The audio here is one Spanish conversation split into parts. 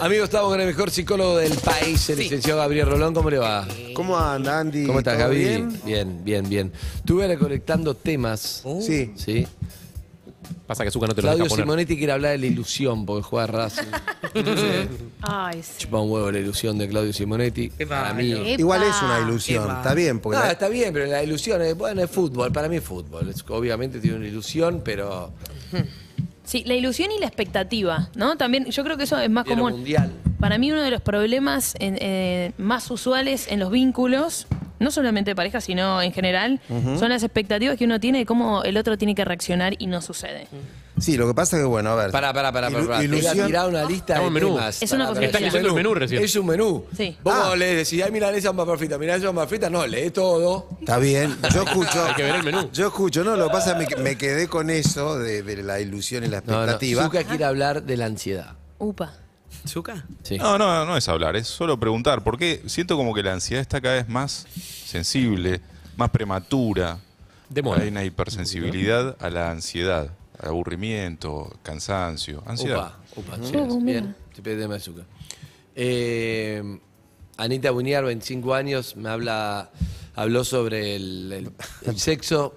Amigos, estamos con el mejor psicólogo del país, el licenciado Gabriel Rolón. ¿Cómo le va? ¿Cómo anda, Andy? ¿Cómo estás, Gabriel? Bien? bien, bien, bien. Estuve recolectando temas. Oh. Uh. Sí. ¿sí? Pasa que Zucca no te lo deja Claudio Simonetti quiere hablar de la ilusión porque juega Racing. Ay, sí. Chupa un huevo la ilusión de Claudio Simonetti. Para mí. Igual es una ilusión, está bien, porque No, está bien, pero la ilusión es, bueno, es fútbol, para mí es fútbol. obviamente tiene una ilusión, pero Sí, la ilusión y la expectativa, ¿no? También yo creo que eso es más común. Para mí uno de los problemas eh, más usuales en los vínculos no solamente de pareja, sino en general, son las expectativas que uno tiene de cómo el otro tiene que reaccionar y no sucede. Sí, lo que pasa es que, bueno, a ver. para para para pará, pará. una lista de Es una cosa que recién. Es un menú. Sí. Vos ah. le decís, ay, mira esa más frita, mira esa más frita. No, lee todo. Está bien. Yo escucho. Hay que ver el menú. Yo escucho. No, lo que pasa es que me, quedé con eso de, de la ilusión y la expectativa. No, no. quiere hablar de la ansiedad. Upa azúcar No, no, no es hablar, es solo preguntar. Porque siento como que la ansiedad está cada vez más sensible, más prematura. Demora. Hay una hipersensibilidad a la ansiedad, aburrimiento, cansancio, ansiedad. Opa, Bien, te pedí de azúcar. Eh, Anita Buñar, 25 años, me habla, habló sobre el sexo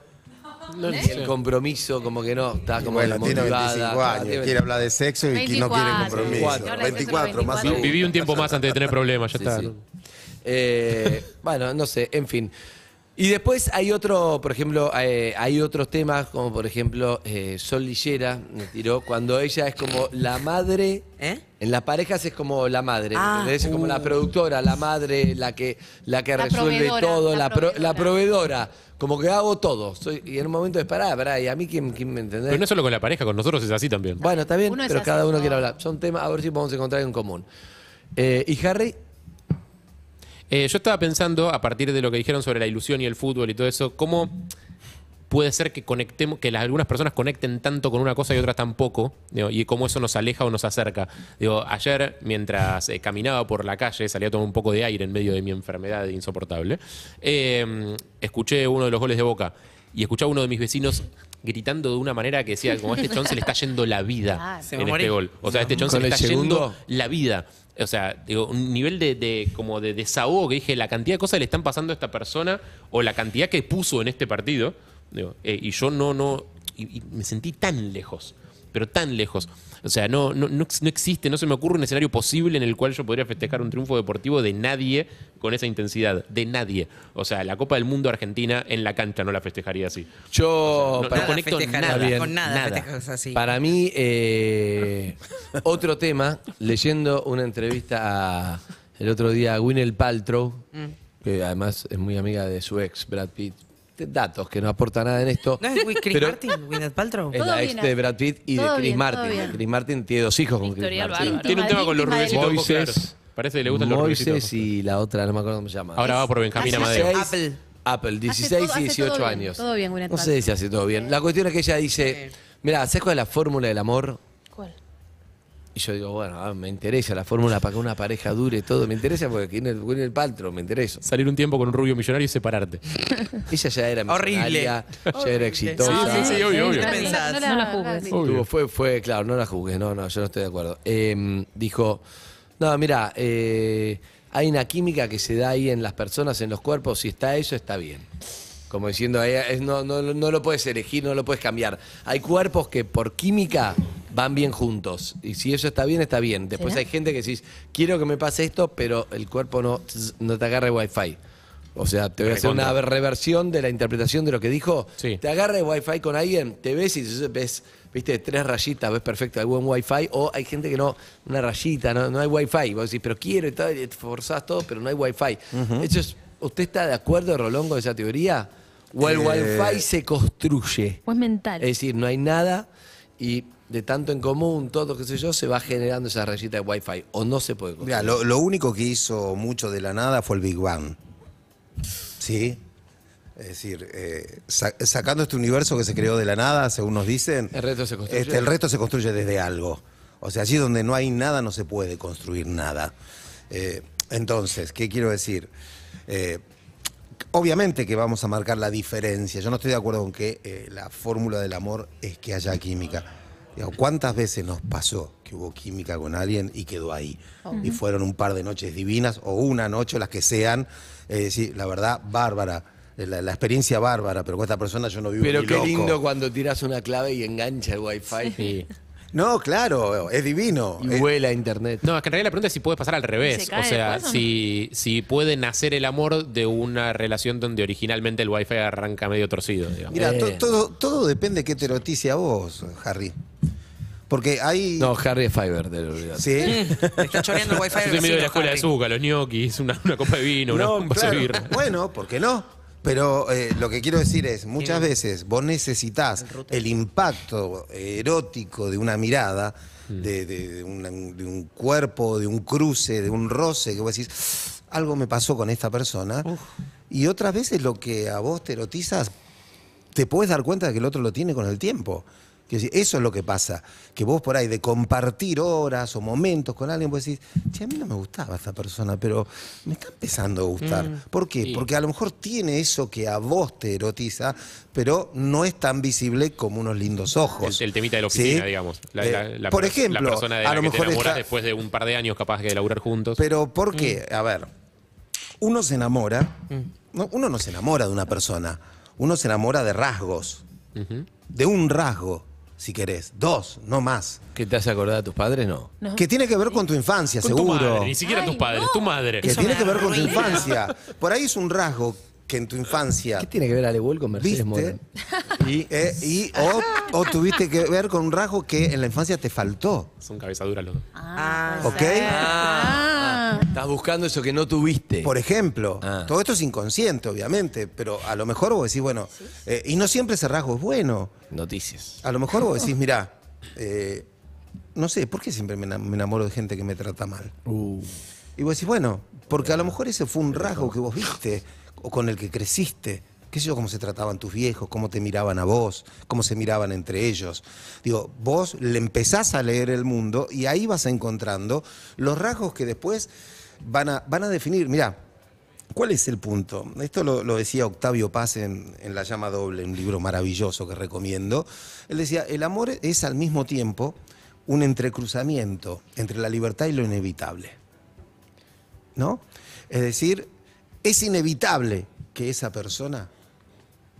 ¿Eh? El compromiso, como que no, está como bueno, tiene 25 años, quiere hablar de sexo y no quiere compromiso. 24, más menos. Viví un tiempo más antes de tener problemas, ya está. Eh, bueno, no sé, en fin. Y después hay otro, por ejemplo, eh, hay otros temas, como por ejemplo, Sol Lillera me tiró, cuando ella es como la madre. ¿Eh? En las parejas es como la madre, ah. es como la uh. productora, la madre, la que, la que resuelve todo, la, la proveedora como que hago todo. y en un momento de parada, y a mí quién, me entiende. Pero no solo con la pareja, con nosotros es así también. Bueno, está bien, pero cada uno quiere ah. hablar. Son temas, a ver si podemos encontrar en común. Eh, y Harry, eh, yo estaba pensando, a partir de lo que dijeron sobre la ilusión y el fútbol y todo eso, cómo puede ser que conectemos, que algunas personas conecten tanto con una cosa y otras tampoco, poco, y cómo eso nos aleja o nos acerca. Digo, ayer, mientras eh, caminaba por la calle, salía a tomar un poco de aire en medio de mi enfermedad insoportable, em, escuché uno de los goles de Boca y escuché a uno de mis vecinos gritando de una manera que decía, como a este chon se le está yendo la vida en este gol. O sea, este chon se le está yendo la vida. O sea, digo, un nivel de, como de desahogo dije, la cantidad de cosas que le están pasando a esta persona o la cantidad que puso en este partido. Eh, y yo no, no, y, me sentí tan lejos, pero tan lejos. O sea, no, no, existe, no se me ocurre un escenario posible en el cual yo podría festejar un triunfo deportivo de nadie con esa intensidad, de nadie. O sea, la Copa del Mundo Argentina en la cancha no la festejaría así. Yo no, para conecto nada, con nada, Para mí, eh, otro tema, leyendo una entrevista el otro día a Gwyneth Paltrow, mm. que además es muy amiga de su ex, Brad Pitt, datos que no aporta nada en esto. ¿No es Chris Martin, Gwyneth Paltrow? Es la ex de Brad Pitt y de Chris Martin. Chris Martin tiene dos hijos con Chris Martin. Tiene un tema con los rubios. Parece que le gustan los Moises y la otra, no me acuerdo cómo se llama. Ahora va por Benjamín Amadeo. Apple. Apple, 16 y 18 años. Todo bien, Gwyneth No sé si hace todo bien. La cuestión es que ella dice, mira, ¿sabes cuál es la fórmula del amor? Y yo digo, bueno, ah, me interesa la fórmula para que una pareja dure todo. Me interesa porque tiene el, el paltro, me interesa. Salir un tiempo con un rubio millonario y separarte. Ella ya era Horrible. ya era exitosa. Sí, sí, obvio, obvio. No, la juzgues. fue, claro, no la juzgues, no, no, yo no estoy de acuerdo. Em, dijo, no, mira, eh, hay una química que se da ahí en las personas, en los cuerpos, si está eso, está bien. Como diciendo, no, no, no lo puedes elegir, no lo puedes cambiar. Hay cuerpos que por química van bien juntos. Y si eso está bien, está bien. Después hay gente que decís, quiero que me pase esto, pero el cuerpo no, no te agarre wifi. O sea, te voy a hacer una reversión de la interpretación de lo que dijo. Te agarre el Wi-Fi con alguien, te ves y ves, viste, tres rayitas, ves perfecto hay buen wifi, o hay gente que no, una rayita, no, no hay wifi. Vos decís, pero quiero y y te forzás todo, pero no hay wifi. fi ¿usted está de acuerdo, Rolongo con esa teoría? O el eh, wifi se construye. es mental. Es decir, no hay nada y de tanto en común, todo, qué sé yo, se va generando esa rayita de wifi. O no se puede construir. Mira, lo, único que hizo mucho de la nada fue el Big Bang. ¿Sí? Es decir, eh, sacando este universo que se creó de la nada, según nos dicen, el resto se construye, este, el resto se construye desde algo. O sea, allí donde no hay nada no se puede construir nada. Eh, entonces, ¿qué quiero decir? Eh, Obviamente que vamos a marcar la diferencia. Yo no estoy de acuerdo con que eh, la fórmula del amor es que haya química. ¿Cuántas veces nos pasó que hubo química con alguien y quedó ahí? Y fueron un par de noches divinas o una noche, las que sean. Es sí, decir, la verdad, bárbara. Eh, la, experiencia bárbara, pero con esta persona yo no vivo Pero qué lindo cuando tiras una clave y engancha el wifi. Sí. No, claro, es divino. Y a internet. No, es que en realidad la pregunta es si puede pasar al revés. o sea, si, si puede nacer el amor de una relación donde originalmente el wifi arranca medio torcido. Digamos. Mira, todo, todo depende de qué te noticia vos, Harry. Porque hay. No, Harry es Fiverr, de verdad. Sí. está choreando el wifi. Yo del medio de la escuela de azúcar, los gnocchis, una, copa de vino, una copa de birra. Bueno, ¿por qué no? Pero eh, lo que quiero decir es, muchas veces vos necesitas el impacto erótico de una mirada, mm. de, de un cuerpo, de un cruce, de un roce, que vos decís, algo me pasó con esta persona. Y otras veces lo que a vos te erotizas, te puedes dar cuenta de que el otro lo tiene con el tiempo eso es lo que pasa. Que vos por ahí de compartir horas o momentos con alguien, vos decís, che, a mí no me gustaba esta persona, pero me está empezando a gustar. Mm. ¿Por qué? Porque a lo mejor tiene eso que a vos te erotiza, pero no es tan visible como unos lindos ojos. El, temita de la oficina, digamos. La, eh, por ejemplo, persona de la a lo mejor te después de un par de años capaz de laburar juntos. Pero ¿por mm. qué? A ver, uno se enamora, mm. uno no se enamora de una persona, uno se enamora de rasgos. De un rasgo si querés. Dos, no más. ¿Que te has acordado a tus padres? No. Que tiene que ver con tu infancia, seguro. madre, ni siquiera tus padres, tu madre. que tiene que ver con tu infancia. Por ahí es un rasgo que en tu infancia ¿Qué tiene que ver Alewol con Mercedes ¿Viste? Y, eh, o, tuviste que ver con un rasgo que en la infancia te faltó. Son cabezaduras los dos. Ah, ah ¿Ok? Ah. Ah. estás buscando eso que no tuviste. Por ejemplo, todo esto es inconsciente, obviamente, pero a lo mejor vos decís, bueno, eh, y no siempre ese rasgo es bueno. Noticias. A lo mejor vos decís, mirá, eh, no sé, ¿por qué siempre me enamoro de gente que me trata mal? Uh. Y vos decís, bueno, porque a lo mejor ese fue un rasgo que vos viste o con el que creciste qué sé yo, cómo se trataban tus viejos, cómo te miraban a vos, cómo se miraban entre ellos. Digo, vos le empezás a leer el mundo y ahí vas encontrando los rasgos que después van a, van a definir. Mirá, ¿Cuál es el punto? Esto lo, decía Octavio Paz en, en, La llama doble, un libro maravilloso que recomiendo. Él decía, el amor es al mismo tiempo un entrecruzamiento entre la libertad y lo inevitable. ¿No? Es decir, es inevitable que esa persona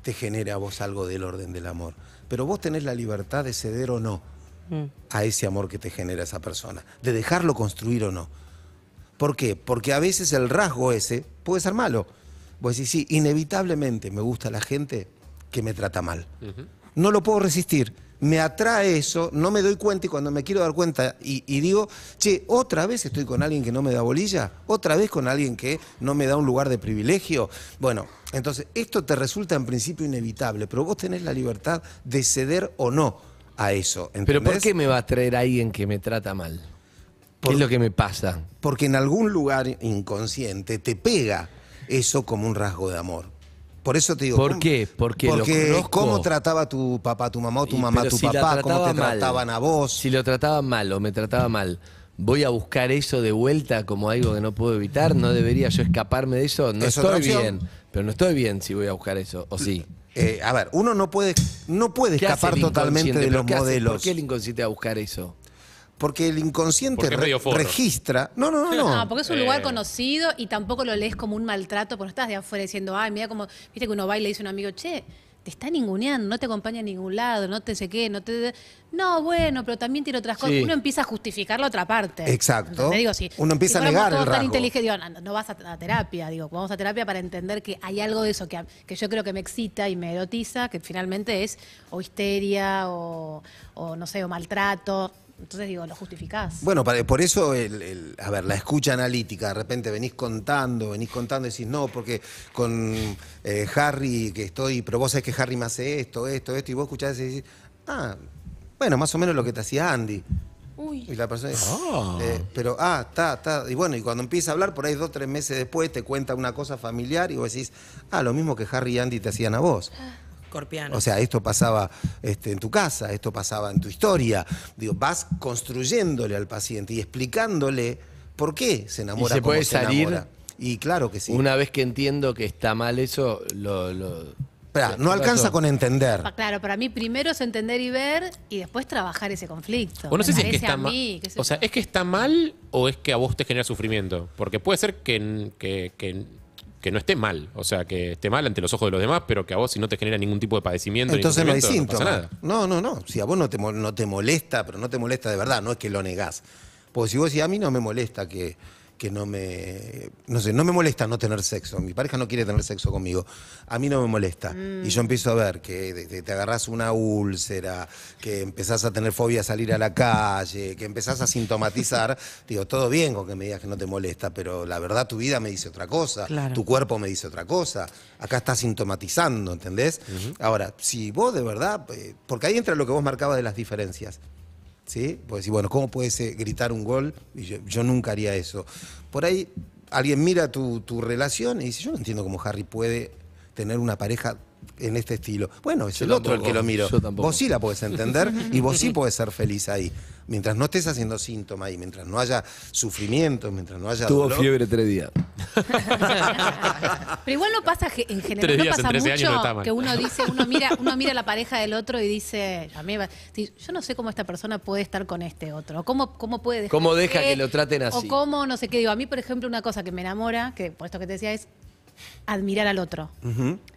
te genera a vos algo del orden del amor. Pero vos tenés la libertad de ceder o no mm. a ese amor que te genera esa persona, de dejarlo construir o no. ¿Por qué? Porque a veces el rasgo ese puede ser malo. Vos decís, sí, inevitablemente me gusta la gente que me trata mal. No lo puedo resistir me atrae eso, no me doy cuenta y cuando me quiero dar cuenta y, digo, che, otra vez estoy con alguien que no me da bolilla, otra vez con alguien que no me da un lugar de privilegio. Bueno, entonces esto te resulta en principio inevitable, pero vos tenés la libertad de ceder o no a eso. Pero ¿por qué me va a atraer a alguien que me trata mal? ¿Qué es lo que me pasa? Porque en algún lugar inconsciente te pega eso como un rasgo de amor. Por eso te digo. ¿Por qué? Porque, cómo trataba tu papá, tu mamá, tu mamá, tu papá, cómo te trataban a vos. Si lo trataban mal o me trataba mal, voy a buscar eso de vuelta como algo que no puedo evitar, no debería yo escaparme de eso, no estoy bien, pero no estoy bien si voy a buscar eso, o sí. Eh, a ver, uno no puede, no puede escapar totalmente de los modelos. ¿Por qué el inconsciente a buscar eso? Porque el inconsciente registra. No, no, no, no. porque es un lugar eh. conocido y tampoco lo lees como un maltrato, porque no estás de afuera diciendo, ay, mira como, viste que uno va y le dice a un amigo, che, te está ninguneando, no te acompaña a ningún lado, no te sé qué, no te... No, bueno, pero también tiene otras cosas. Uno empieza a justificar la otra parte. Exacto. digo, Uno empieza a negar el no, vas a, terapia, digo, vamos a terapia para entender que hay algo de eso que, yo creo que me excita y me erotiza, que finalmente es o histeria o, no sé, o maltrato. Entonces digo, lo justificás. Bueno, eh, por eso, el, a ver, la escucha analítica, de repente venís contando, venís contando y decís, no, porque con eh, Harry que estoy, pero vos sabés que Harry me hace esto, esto, esto, y vos escuchás y decís, ah, bueno, más o menos lo que te hacía Andy. Uy. Y la persona dice, ah. Eh, pero, ah, está, está. Y bueno, y cuando empieza a hablar, por ahí dos, tres meses después, te cuenta una cosa familiar y vos decís, ah, lo mismo que Harry y Andy te hacían a vos. Ah. O sea, esto pasaba este, en tu casa, esto pasaba en tu historia. vas construyéndole al paciente y explicándole por qué se enamora. se puede salir. Y claro que sí. Una vez que entiendo que está mal eso, lo, no alcanza con entender. Claro, para mí primero es entender y ver y después trabajar ese conflicto. O no sé si es que está mal. O sea, ¿es que está mal o es que a vos te genera sufrimiento? Porque puede ser que que no esté mal, o sea, que esté mal ante los ojos de los demás, pero que a vos si no te genera ningún tipo de padecimiento, entonces no No, no, no, no. Si a vos no te, no te molesta, pero no te molesta de verdad, no es que lo negás. Porque si vos decís, a mí no me molesta que que no me, no sé, no me molesta no tener sexo. Mi pareja no quiere tener sexo conmigo. A mí no me molesta. Mm. Y yo empiezo a ver que te, agarras una úlcera, que empezás a tener fobia a salir a la calle, que empezás a sintomatizar. Digo, todo bien con que me digas que no te molesta, pero la verdad tu vida me dice otra cosa, tu cuerpo me dice otra cosa. Acá estás sintomatizando, ¿entendés? Ahora, si vos de verdad, eh, porque ahí entra lo que vos marcabas de las diferencias. ¿sí? pues decir, bueno, ¿cómo puedes gritar un gol? Y yo, yo, nunca haría eso. Por ahí alguien mira tu, tu relación y dice, yo no entiendo cómo Harry puede tener una pareja en este estilo. Bueno, es el otro el que lo miro. vos sí la puedes entender y vos sí podés ser feliz ahí. Mientras no estés haciendo síntomas y mientras no haya sufrimiento, mientras no haya. Tuvo fiebre tres días. Pero igual no pasa en general, no pasa mucho que uno dice, uno mira, uno la pareja del otro y dice, yo no sé cómo esta persona puede estar con este otro, cómo, puede ¿Cómo deja que, que lo traten así? O cómo, no sé qué, digo, a mí, por ejemplo, una cosa que me enamora, que por esto que te decía, es admirar al otro.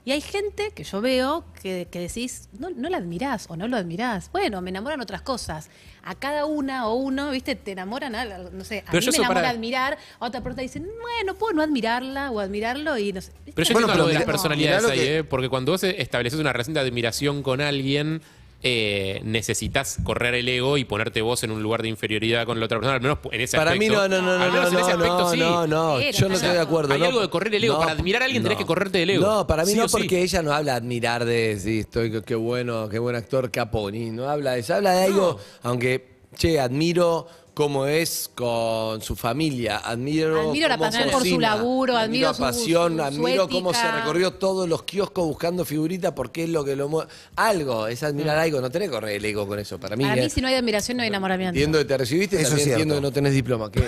Y hay gente que yo veo que, decís, no, no, la admirás o no lo admirás. Bueno, me enamoran otras cosas. A cada una o uno, ¿viste? Te enamoran, a, no sé, a mí me enamora admirar, a otra persona dice bueno, puedo no admirarla o admirarlo y no sé. Pero yo no hablo de las personalidades ahí, ¿eh? Porque cuando vos estableces una relación de admiración con alguien, eh, necesitas correr el ego y ponerte vos en un lugar de inferioridad con la otra persona, al menos en ese aspecto. Para mí no, no, no, no, ese aspecto, no, sí. no, no, yo no estoy de acuerdo. Hay algo de correr el ego, para admirar a alguien tenés que correrte del ego. No, para mí no, porque ella no habla de admirar de, sí, estoy, qué bueno, qué buen actor Caponi, no habla de eso, habla de algo, aunque, che, admiro cómo es con su familia. Admiro, admiro la pasión por su laburo, admiro, su pasión, admiro cómo se recorrió todos los kioscos buscando figuritas porque es lo que lo mueve. Algo, es admirar mm. algo, no tenés que correr el ego con eso. Para mí, Para mí si no hay admiración no hay enamoramiento. Entiendo que te recibiste, eso entiendo que no tenés diploma.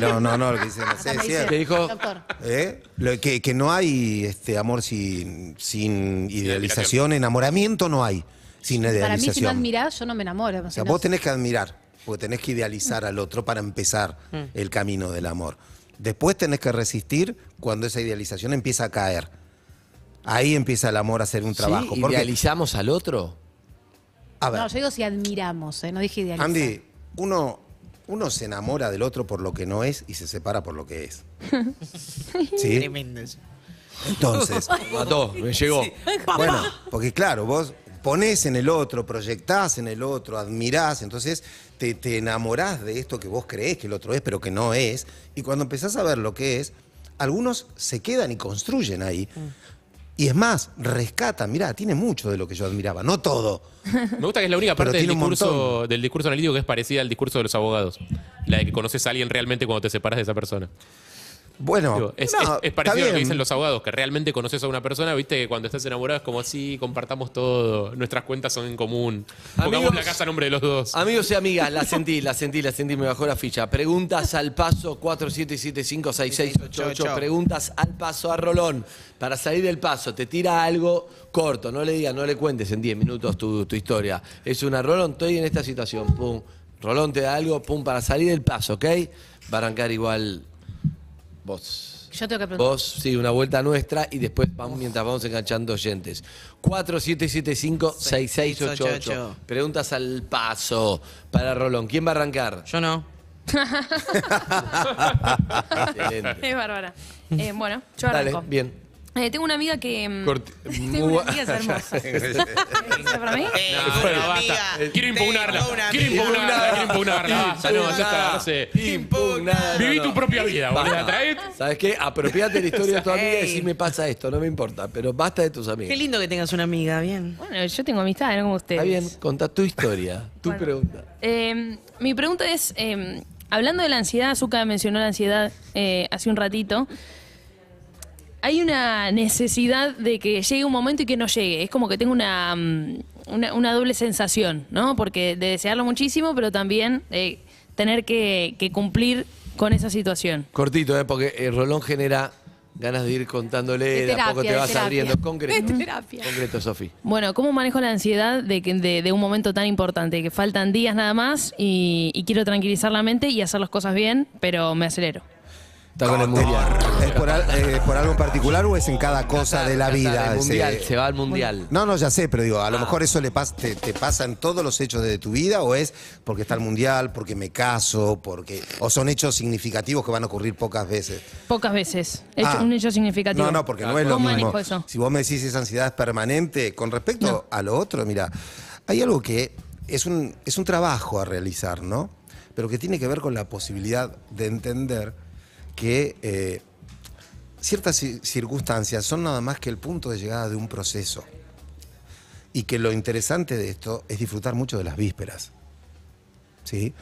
No, no, no, lo que dice no sé, dijo? ¿Eh? que, que, no hay este amor sin, sin idealización, enamoramiento no hay. Sin idealización. Para mí, si no admirás, yo no me enamoro. O sea, vos tenés que admirar porque tenés que idealizar al otro para empezar mm. el camino del amor. Después tenés que resistir cuando esa idealización empieza a caer. Ahí empieza el amor a hacer un trabajo. ¿Idealizamos al otro? A No, yo digo si admiramos, ¿eh? no dije idealizar. Andy, uno, uno se enamora del otro por lo que no es y se separa por lo que es. Tremendo eso. Entonces. me llegó. Bueno, porque claro, vos Pones en el otro, proyectás en el otro, admirás, entonces te, enamorás de esto que vos creés que el otro es, pero que no es, y cuando empezás a ver lo que es, algunos se quedan y construyen ahí. Mm. Y es más, rescata, mirá, tiene mucho de lo que yo admiraba, no todo. Me gusta que es la única parte del discurso, del discurso analítico que es parecida al discurso de los abogados. La de que conoces a alguien realmente cuando te separas de esa persona. Bueno, es, parecido a lo que dicen los abogados, que realmente conoces a una persona, viste que cuando estás enamorado es como así, compartamos todo, nuestras cuentas son en común, pongamos la casa a nombre de los dos. Amigos y amigas, la sentí, la sentí, la sentí, me bajó la ficha. Preguntas al paso 47756688, preguntas al paso a Rolón. Para salir del paso, te tira algo corto, no le digas, no le cuentes en 10 minutos tu, historia. Es una Rolón, estoy en esta situación, pum. Rolón te da algo, pum, para salir del paso, ¿ok? Va a arrancar igual Vos. Yo tengo que preguntar. Vos, sí, una vuelta nuestra y después vamos, mientras vamos enganchando oyentes. 4775-6688. Preguntas al paso para Rolón. ¿Quién va a arrancar? Yo no. Es bárbara. Eh, bueno, yo Dale, bien. Eh, tengo una amiga que. Mm, tengo una amiga es hermosa. ¿Eso para mí? Eh, no, basta. Quiero impugnarla. Quiero impugnarla. Quiero impugnarla. Ah, ya está. Viví tu propia vida, ¿Sabes qué? Apropiate la historia de tu amiga y decir, me pasa esto, no me importa, pero basta de tus Qué lindo que tengas una amiga, bien. Bueno, yo tengo amistad, ¿no? Como ustedes. Está bien, contá tu historia, tu pregunta. Em, mi pregunta es, em, hablando de la ansiedad, Azúcar mencionó la ansiedad eh, hace un ratito hay una necesidad de que llegue un momento y que no llegue. Es como que tengo una, mm, una, doble sensación, ¿no? Porque de desearlo muchísimo, pero también eh, tener que, cumplir con esa situación. Cortito, ¿eh? Porque el eh, Rolón genera ganas de ir contándole, de, a poco te vas abriendo. Concreto, Sofi. Bueno, ¿cómo manejo la ansiedad de, de, un momento tan importante? Que faltan días nada más y quiero tranquilizar la mente y hacer las cosas bien, pero me acelero. Está ¿Es eh, por, algo en particular o es en cada cosa de la vida? se, va al mundial. No, no, ya sé, pero digo, a lo ah. mejor eso le te, pasa en todos los hechos de tu vida o es porque está el mundial, porque me caso, porque o son hechos significativos que van a ocurrir pocas veces. Pocas veces. Ah. Un hecho significativo. No, no, porque no es lo mismo. Si vos me decís esa ansiedad es permanente, con respecto a lo otro, mira, hay algo que es un, es un trabajo a realizar, ¿no? Pero que tiene que ver con la posibilidad de entender que eh, ciertas circunstancias son nada más que el punto de llegada de un proceso. Y que lo interesante de esto es disfrutar mucho de las vísperas. ¿Sí?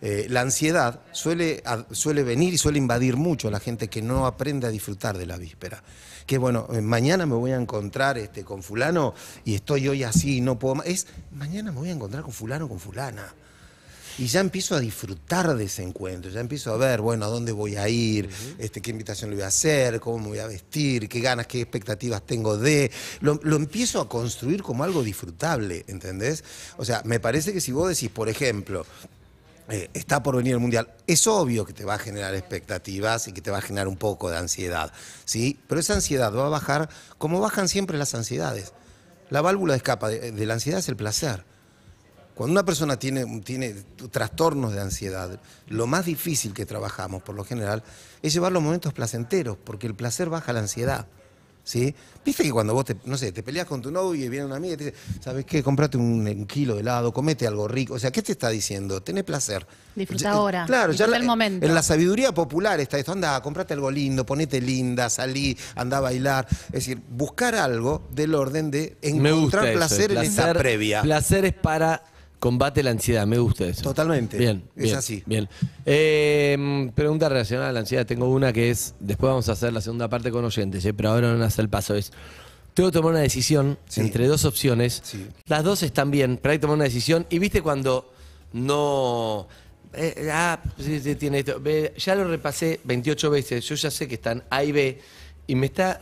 Eh, la ansiedad suele, suele, venir y suele invadir mucho a la gente que no aprende a disfrutar de la víspera. Que bueno, eh, mañana me voy a encontrar este, con fulano y estoy hoy así y no puedo más. Es, mañana me voy a encontrar con fulano, con fulana. Y ya empiezo a disfrutar de ese encuentro, ya empiezo a ver, bueno, a dónde voy a ir, este, qué invitación le voy a hacer, cómo me voy a vestir, qué ganas, qué expectativas tengo de. Lo, empiezo a construir como algo disfrutable, ¿entendés? O sea, me parece que si vos decís, por ejemplo, eh, está por venir el Mundial. Es obvio que te va a generar expectativas y que te va a generar un poco de ansiedad, ¿sí? Pero esa ansiedad va a bajar como bajan siempre las ansiedades. La válvula de escapa de la ansiedad es el placer. Cuando una persona tiene, tiene trastornos de ansiedad, lo más difícil que trabajamos por lo general es llevar los momentos placenteros, porque el placer baja la ansiedad. ¿Sí? Viste que cuando vos te, no sé, te peleas con tu novio y viene una amiga y te dice, ¿sabes qué? Comprate un, kilo de helado, comete algo rico. O sea, ¿qué te está diciendo? Tenés placer. Disfruta eh, ahora. Claro, En la sabiduría popular está esto, anda, comprate algo lindo, ponete linda, salí, anda a bailar. Es decir, buscar algo del orden de encontrar placer, placer en esa previa. Placer es para Combate la ansiedad, me gusta eso. Totalmente. Bien. Es así. Bien. Em, pregunta relacionada a la ansiedad. Tengo una que es, después vamos a hacer la segunda parte con oyentes, ¿eh? pero ahora no hace el paso. Es, tengo que tomar una decisión entre dos opciones. Las dos están bien, pero hay que tomar una decisión. Y viste cuando no... Eh, eh, ah, tiene esto. Ya lo repasé 28 veces. Yo ya sé que están A y B y me está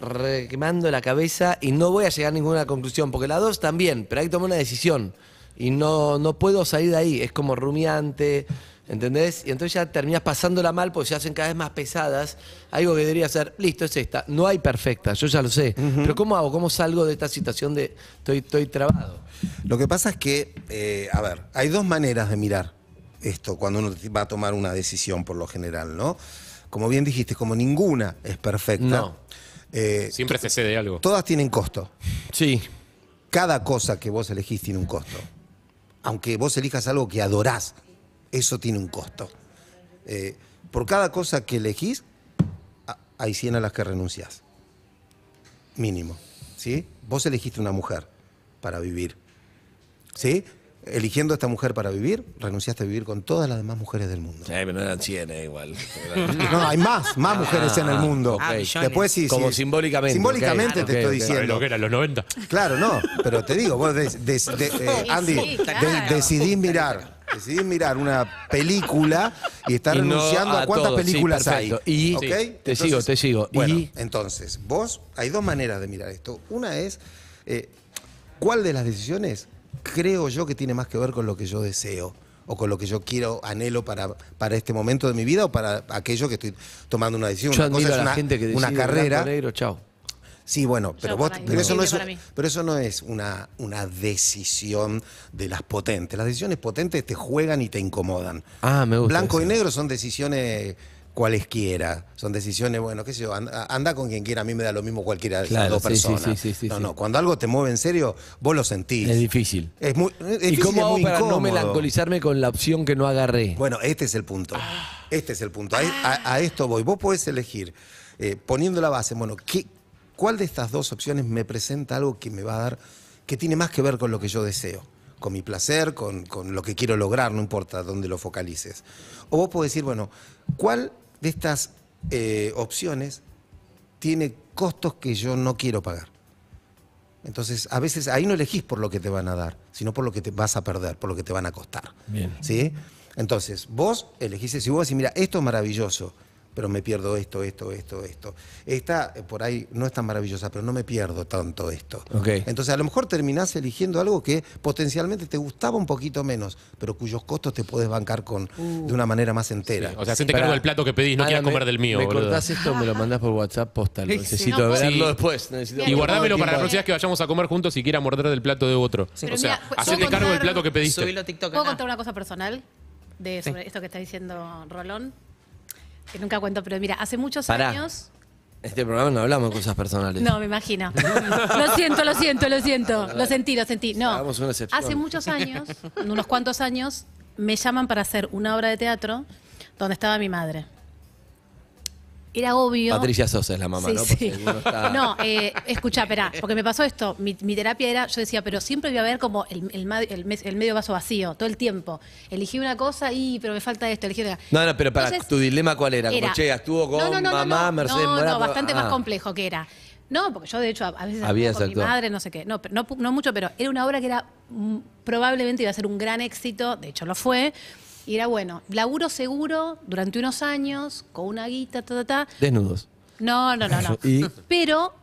quemando la cabeza y no voy a llegar a ninguna conclusión, porque las dos también, pero hay que tomar una decisión y no, no puedo salir de ahí, es como rumiante, ¿entendés? Y entonces ya terminás pasándola mal porque se hacen cada vez más pesadas, algo que debería ser, listo, es esta, no hay perfecta, yo ya lo sé, pero ¿cómo hago? ¿Cómo salgo de esta situación de estoy, estoy trabado? Lo que pasa es que, eh, a ver, hay dos maneras de mirar esto cuando uno va a tomar una decisión por lo general, ¿no? Como bien dijiste, como ninguna es perfecta. No. Eh, Siempre se cede algo. Todas tienen costo. Sí. Cada cosa que vos elegís tiene un costo aunque vos elijas algo que adorás, eso tiene un costo. Eh, por cada cosa que elegís, hay 100 a las que renunciás. Mínimo. ¿Sí? Vos elegiste una mujer para vivir. ¿Sí? eligiendo a esta mujer para vivir, renunciaste a vivir con todas las demás mujeres del mundo. pero no eran 100 igual. no, hay más, más ah, mujeres en el ah, mundo. Ah, Después Como simbólicamente. Simbólicamente te estoy diciendo. los 90. Claro, no, pero te digo, vos, eh, Andy, decidí mirar. Decidí mirar una película y estar renunciando a, cuántas películas hay. Y te sigo, te sigo. entonces, vos, hay dos maneras de mirar esto. Una es, eh, ¿cuál de las decisiones creo yo que tiene más que ver con lo que yo deseo o con lo que yo quiero, anhelo para, para este momento de mi vida o para aquello que estoy tomando una decisión. una cosa es una, carrera. chao. Sí, bueno, pero, vos, pero, eso no es, pero eso no es una, una decisión de las potentes. Las decisiones potentes te juegan y te incomodan. Ah, me gusta. Blanco y negro son decisiones cualesquiera. Son decisiones, bueno, qué sé yo, anda, con quien quiera, a mí me da lo mismo cualquiera de las dos personas. Sí, sí, no, no, cuando algo te mueve en serio, vos lo sentís. Es difícil. Es muy, es difícil, ¿Y cómo hago para no melancolizarme con la opción que no agarré? Bueno, este es el punto. Ah. Este es el punto. A, esto voy. Vos podés elegir, eh, poniendo la base, bueno, ¿qué, ¿cuál de estas dos opciones me presenta algo que me va a dar, que tiene más que ver con lo que yo deseo? con mi placer, con, con, lo que quiero lograr, no importa dónde lo focalices. O vos podés decir, bueno, ¿cuál de estas eh, opciones tiene costos que yo no quiero pagar. Entonces, a veces ahí no elegís por lo que te van a dar, sino por lo que te vas a perder, por lo que te van a costar. Bien. ¿Sí? Entonces, vos elegís, si vos decís, mira, esto es maravilloso, pero me pierdo esto, esto, esto, esto. Esta, eh, por ahí, no es tan maravillosa, pero no me pierdo tanto esto. Entonces, a lo mejor terminás eligiendo algo que potencialmente te gustaba un poquito menos, pero cuyos costos te puedes bancar con uh. de una manera más entera. o sea, siente cargo del plato que pedís, no quieras comer del mío. Me boludo. esto, me lo mandás por WhatsApp, postal. Necesito pues verlo después. y guardámelo para la próxima que vayamos a comer juntos y quiera morder del plato de otro. O sea, mira, hacete cargo del plato que pediste. ¿Puedo contar una cosa personal de sobre esto que está diciendo Rolón? que nunca cuento, pero mira, hace muchos años. Este programa no hablamos de cosas personales. No, me imagino. Lo siento, lo siento, lo siento. Lo sentí, lo sentí. No. Hace muchos años, unos cuantos años, me llaman para hacer una obra de teatro donde estaba mi madre era obvio. Patricia Sosa es la mamá, ¿no? No, eh, escucha, espera, porque me pasó esto. Mi, terapia era, yo decía, pero siempre voy a ver como el, el, medio vaso vacío, todo el tiempo. Elegí una cosa y, pero me falta esto, elegí otra. No, no, pero para, ¿tu dilema cuál era? che, estuvo con mamá, Mercedes No, no, bastante más ah. complejo que era. No, porque yo de hecho a veces con mi madre, no sé qué. No, no, no mucho, pero era una obra que era mm, probablemente iba a ser un gran éxito, de hecho lo fue. Y era bueno, laburo seguro durante unos años, con una guita, ta, ta, ta. Desnudos. No, no, no, no. Pero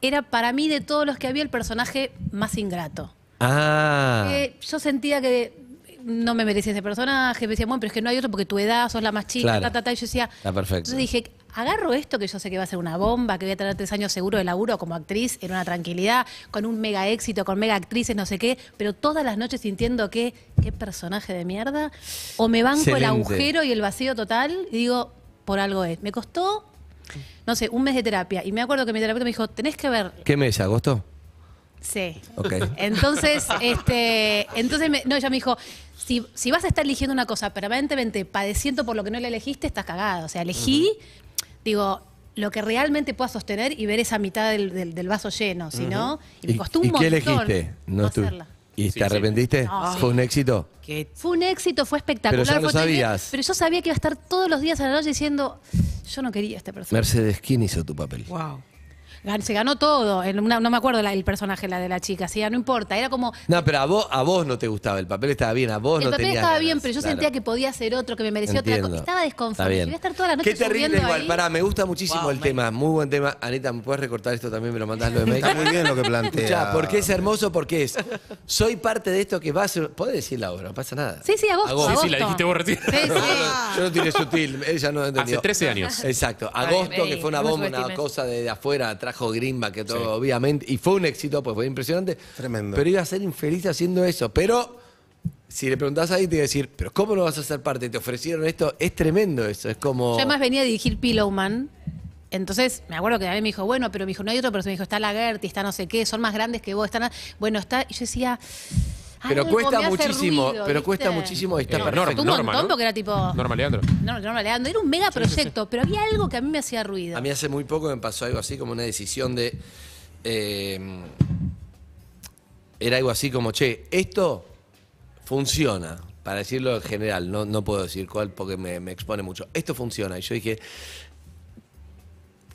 era para mí de todos los que había el personaje más ingrato. Ah. Eh, yo sentía que no me merecía ese personaje, me decían, bueno, pero es que no hay otro porque tu edad, sos la más chica, ta, ta, ta, y yo decía, perfecto. entonces dije, agarro esto que yo sé que va a ser una bomba, que voy a tener tres años seguro de laburo como actriz, en una tranquilidad, con un mega éxito, con mega actrices, no sé qué, pero todas las noches sintiendo que, qué personaje de mierda, o me banco el agujero y el vacío total y digo, por algo es. Me costó, no sé, un mes de terapia y me acuerdo que mi terapeuta me dijo, tenés que ver... ¿Qué mes? ¿Agosto? Sí. Ok. Entonces, este, entonces me, no, ella me dijo, si, si, vas a estar eligiendo una cosa permanentemente padeciendo por lo que no le elegiste, estás cagado. O sea, elegí, digo, lo que realmente puedas sostener y ver esa mitad del, vaso lleno, si y me costó un montón qué elegiste? No, hacerla. ¿Y te arrepentiste? ¿Fue un éxito? ¿Qué? Fue un éxito, fue espectacular. Pero ya lo sabías. Pero yo sabía que iba a estar todos los días a la noche diciendo, yo no quería a esta persona. Mercedes, ¿quién hizo tu papel? Wow se ganó todo. no me acuerdo el personaje, la de la chica, sí, ya no importa. Era como. No, pero a vos, a vos no te gustaba, el papel estaba bien, a vos el papel estaba bien, pero yo sentía que podía ser otro, que me merecía otra cosa. Estaba desconfiado. Iba estar toda la noche Qué terrible igual, pará, me gusta muchísimo el tema, muy buen tema. Anita, ¿me puedes recortar esto también? ¿Me lo mandas lo de Está muy bien lo que plantea. porque es hermoso, porque es. Soy parte de esto que va a ser. ¿Podés decir la obra? No pasa nada. Sí, sí, agosto. la dijiste vos Yo no tiré sutil, ella no entendía. Hace 13 años. Exacto. Agosto, que fue una bomba, una cosa de, afuera atrás trajo que todo, obviamente. Y fue un éxito, pues fue impresionante. Tremendo. Pero iba a ser infeliz haciendo eso. Pero si le preguntás ahí, te iba a decir, ¿pero cómo no vas a ser parte? ¿Te ofrecieron esto? Es tremendo eso. Es como. Yo además venía a dirigir Pillowman. Entonces, me acuerdo que mí me dijo, bueno, pero me dijo, no hay otro, pero me dijo, está la Gertie está no sé qué, son más grandes que vos, están. Bueno, está. Y yo decía. Ah, pero cuesta muchísimo, pero cuesta muchísimo esta persona. Norma, porque era tipo... Norma Leandro. No, no, Leandro, era un mega proyecto, pero había algo que a mí me hacía ruido. A mí hace muy poco me pasó algo así como una decisión de. Em, era algo así como, che, esto funciona. Para decirlo en general, no, no puedo decir cuál porque me, me expone mucho. Esto funciona. Y yo dije,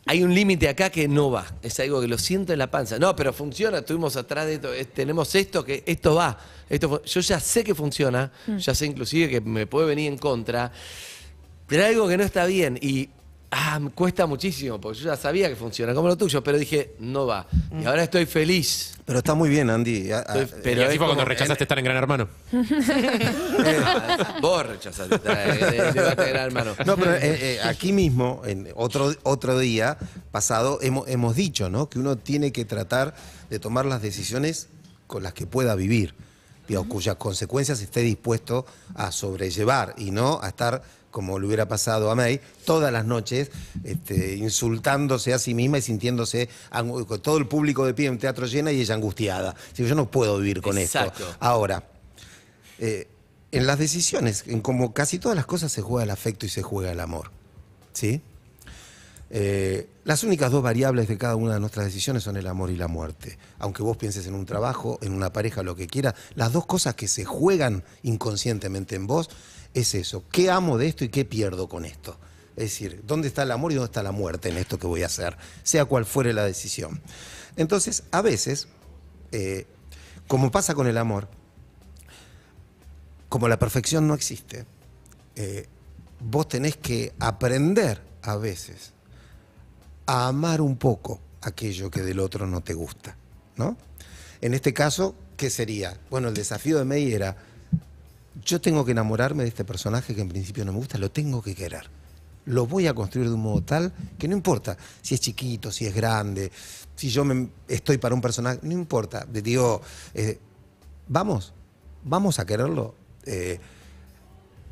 hay un límite acá que no va. Es algo que lo siento en la panza. No, pero funciona. Estuvimos atrás de esto. tenemos esto que esto va. Esto, yo ya sé que funciona. Mm. Ya sé inclusive que me puede venir en contra. Pero hay algo que no está bien. Y ah, cuesta muchísimo, porque yo ya sabía que funciona como lo tuyo, pero dije, no va. Y ahora estoy feliz. Pero está muy bien, Andy. pero eh, y así cuando rechazaste estar en Gran Hermano. Eh, vos rechazaste estar en gran hermano. No, pero eh, aquí mismo, en otro, otro día pasado, hemos, hemos dicho ¿no? que uno tiene que tratar de tomar las decisiones con las que pueda vivir, cuyas consecuencias esté dispuesto a sobrellevar y no a estar como le hubiera pasado a May, todas las noches, este, insultándose a sí misma y sintiéndose con todo el público de pie en teatro llena y ella angustiada. yo no puedo vivir con esto. Ahora, eh, en las decisiones, en como casi todas las cosas se juega el afecto y se juega el amor. ¿Sí? Eh, las únicas dos variables de cada una de nuestras decisiones son el amor y la muerte. Aunque vos pienses en un trabajo, en una pareja, lo que quiera, las dos cosas que se juegan inconscientemente en vos es eso. ¿Qué amo de esto y qué pierdo con esto? Es decir, ¿dónde está el amor y dónde está la muerte en esto que voy a hacer? Sea cual fuere la decisión. Entonces, a veces, eh, como pasa con el amor, como la perfección no existe, eh, vos tenés que aprender a veces a amar un poco aquello que del otro no te gusta, ¿no? En este caso, ¿qué sería? Bueno, el desafío de May era yo tengo que enamorarme de este personaje que en principio no me gusta, lo tengo que querer. Lo voy a construir de un modo tal que no importa si es chiquito, si es grande, si yo me, estoy para un personaje, no importa. Digo, eh, vamos, vamos a quererlo. Eh,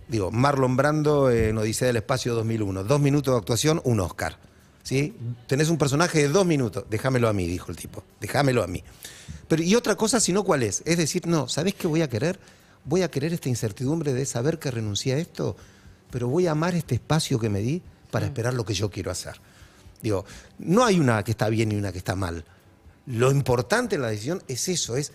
digo, Marlon Brando en Odisea del Espacio 2001. Dos minutos de actuación, un Oscar. ¿Sí? Tenés un personaje de dos minutos. Déjamelo a mí, dijo el tipo. Déjamelo a mí. Pero, y otra cosa, si no, ¿cuál es? Es decir, no, ¿sabés qué voy a querer? voy a querer esta incertidumbre de saber que renuncié a esto, pero voy a amar este espacio que me di para mm. esperar lo que yo quiero hacer. Digo, no hay una que está bien y una que está mal. Lo importante en la decisión es eso, es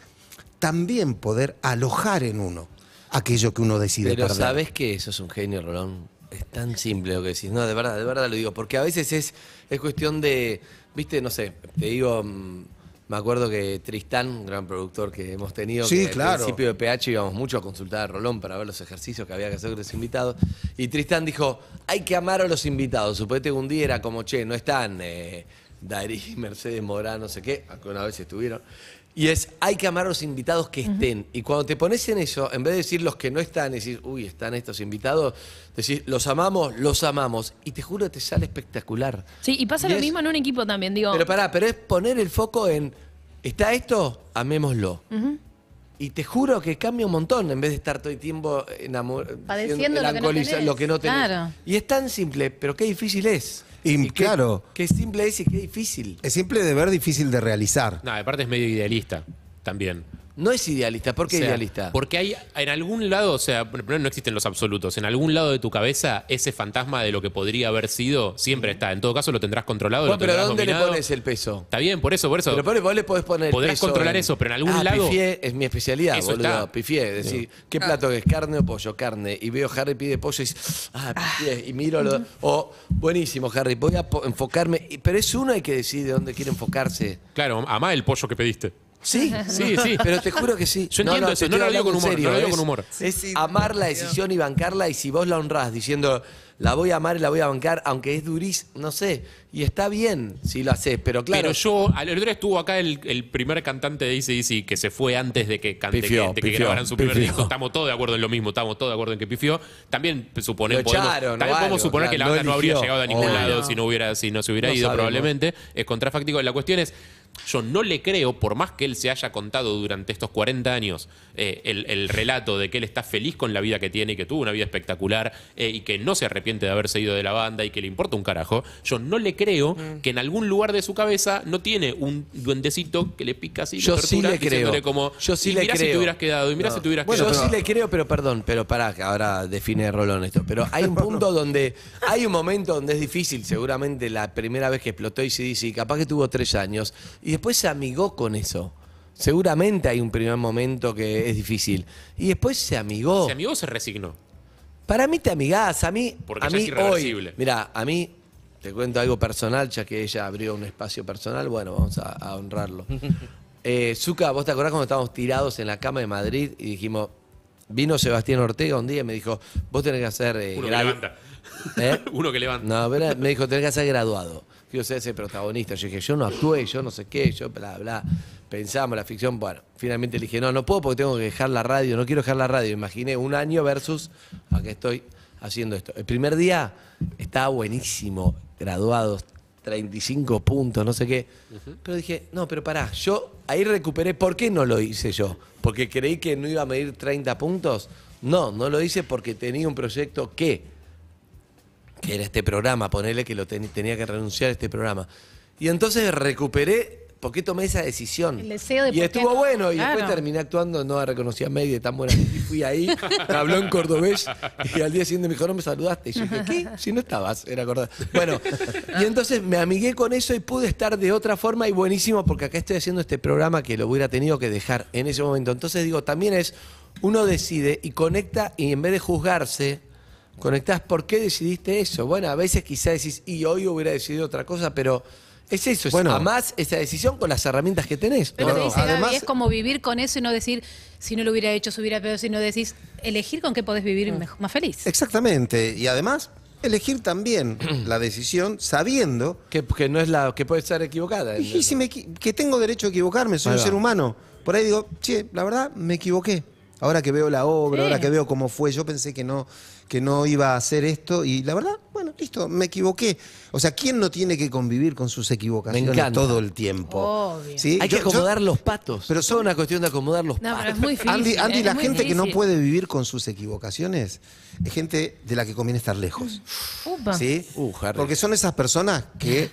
también poder alojar en uno aquello que uno decide Pero sabes que eso es un genio, Rolón. Es tan simple lo que decís. No, de verdad, de verdad lo digo. Porque a veces es, es cuestión de, viste, no sé, te digo, mm, me acuerdo que Tristán, un gran productor que hemos tenido, que al principio de PH íbamos mucho a consultar a Rolón para ver los ejercicios que había que hacer con los invitados. Y Tristán dijo, hay que amar a los invitados. Suponete que un día era como, che, no están eh, Darí, Mercedes Morán, no sé qué, alguna vez estuvieron. Y es, hay que amar a los invitados que estén. Y cuando te pones en eso, en vez de decir los que no están, decir, uy, están estos invitados, decís, los amamos, los amamos. Y te juro, te sale espectacular. Sí, y pasa lo mismo en un equipo también, digo. Pero pará, pero es poner el foco en, ¿está esto? Amémoslo. Y te juro que cambia un montón en vez de estar todo el tiempo enamorado, padeciendo lo que, no tenés. Y es tan simple, pero qué difícil es. Y, claro. Qué simple es y qué difícil. Es simple de ver, difícil de realizar. No, aparte es medio idealista también. No es idealista. ¿Por qué idealista? Porque hay en algún lado, o sea, no, no existen los absolutos. En algún lado de tu cabeza, ese fantasma de lo que podría haber sido siempre está. En todo caso, lo tendrás controlado. Bueno, pero ¿dónde le pones el peso? Está bien, por eso, por eso. Pero le podés poner. el peso controlar eso, pero en algún ah, lado. Pifié es mi especialidad, boludo. Pifié. Es decir, ¿qué ah. plato es? ¿Carne o pollo? Carne. Y veo Harry pide pollo y dice, ah, ah. pifié. Y miro lo. O, buenísimo, Harry, voy a enfocarme. Pero es uno hay que decir de dónde quiere enfocarse. Claro, amá el pollo que pediste. Sí, sí, sí. Pero te juro que sí. Yo entiendo eso, no lo digo con humor, digo con humor. Es, amar la decisión y bancarla y si vos la honrás diciendo la voy a amar y la voy a bancar, aunque es durís, no sé. Y está bien si lo haces, pero claro. Pero yo, al estuvo acá el, primer cantante de ACDC que se fue antes de que, cante, que, de grabaran su primer disco. Estamos todos de acuerdo en lo mismo, estamos todos de acuerdo en que pifió. También suponer, también podemos suponer que la banda no, habría llegado a ningún lado si no hubiera, se hubiera ido, probablemente. Es contrafáctico. La cuestión es, yo no le creo, por más que él se haya contado durante estos 40 años eh, el, relato de que él está feliz con la vida que tiene y que tuvo una vida espectacular eh, y que no se arrepiente de haberse ido de la banda y que le importa un carajo, yo no le creo mm. que en algún lugar de su cabeza no tiene un duendecito que le pica así. Yo sí le creo. Como, yo sí y le mirá si te hubieras quedado y mirá si te hubieras bueno, Yo sí le creo, pero perdón, pero pará, ahora define Rolón esto. Pero hay un punto donde, hay un momento donde es difícil, seguramente la primera vez que explotó y se dice, capaz que tuvo tres años. Y después se amigó con eso. Seguramente hay un primer momento que es difícil. Y después se amigó. ¿Se amigó o se resignó? Para mí te amigás, a mí. a mí es irreversible. Mira, a mí te cuento algo personal, ya que ella abrió un espacio personal. Bueno, vamos a, honrarlo. eh, ¿vos te acordás cuando estábamos tirados en la cama de Madrid y dijimos. Vino Sebastián Ortega un día y me dijo: Vos tenés que hacer. Eh, Uno que levanta. ¿Eh? Uno que levanta. No, pero me dijo: Tenés que hacer graduado yo ser ese protagonista. Yo dije, yo no actué, yo no sé qué, yo bla, bla. Pensamos, la ficción, bueno, finalmente le dije, no, no puedo porque tengo que dejar la radio, no quiero dejar la radio. Imaginé un año versus a que estoy haciendo esto. El primer día estaba buenísimo, graduados, 35 puntos, no sé qué. Pero dije, no, pero pará, yo ahí recuperé, ¿por qué no lo hice yo? ¿Porque creí que no iba a medir 30 puntos? No, no lo hice porque tenía un proyecto que que era este programa, ponerle que lo tenía que renunciar a este programa. Y entonces recuperé porque tomé esa decisión. El deseo de y estuvo bueno, y después terminé actuando, no reconocí a May tan buena. Y fui ahí, habló en cordobés, y al día siguiente me dijo, no me saludaste. Y yo dije, ¿qué? Si no estabas, era cordobés. Bueno, y entonces me amigué con eso y pude estar de otra forma y buenísimo, porque acá estoy haciendo este programa que lo hubiera tenido que dejar en ese momento. Entonces digo, también es, uno decide y conecta, y en vez de juzgarse, conectás, ¿por qué decidiste eso? Bueno, a veces quizás decís, y hoy hubiera decidido otra cosa, pero es eso, es bueno, más esa decisión con las herramientas que tenés. Pero es como vivir con eso y no decir, si no lo hubiera hecho, se hubiera peor, si no decís, elegir con qué podés vivir ah. más feliz. Exactamente, y además elegir también la decisión sabiendo que, no es la que puede estar equivocada. Y si me, que tengo derecho a equivocarme, soy un ser humano. Por ahí digo, che, la verdad me equivoqué. Ahora que veo la obra, ahora que veo cómo fue, yo pensé que no que no iba a hacer esto y la verdad, bueno, listo, me equivoqué. O sea, ¿quién no tiene que convivir con sus equivocaciones todo el tiempo? Hay que acomodar los patos. Pero es una cuestión de acomodar los patos. muy Andy, Andy la gente que no puede vivir con sus equivocaciones es gente de la que conviene estar lejos. ¿Sí? Uh, Porque son esas personas que